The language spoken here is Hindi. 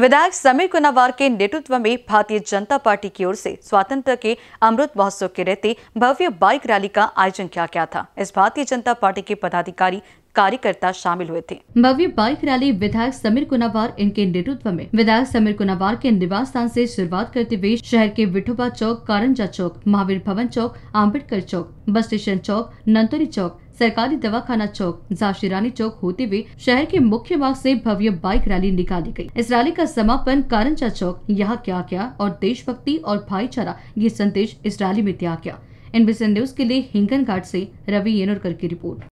विधायक समीर कुनावार के नेतृत्व में भारतीय जनता पार्टी की ओर से स्वतंत्र के अमृत महोत्सव के रहते भव्य बाइक रैली का आयोजन किया गया था इस भारतीय जनता पार्टी के पदाधिकारी कार्यकर्ता शामिल हुए थे भव्य बाइक रैली विधायक समीर कुनावार इनके नेतृत्व में विधायक समीर कुनावार के निवास स्थान से शुरुआत करते हुए शहर के विठोबा चौक कारंजा चौक महावीर भवन चौक आम्बेडकर चौक बस स्टेशन चौक नंतोरी चौक सरकारी दवाखाना चौक रानी चौक होते हुए शहर के मुख्य मार्ग से भव्य बाइक रैली निकाली गई। इस रैली का समापन कारंजा चौक यहाँ क्या क्या और देशभक्ति और भाईचारा ये संदेश इस रैली में दिया गया एनबीसी न्यूज के लिए हिंगन घाट ऐसी रवि येनोरकर की रिपोर्ट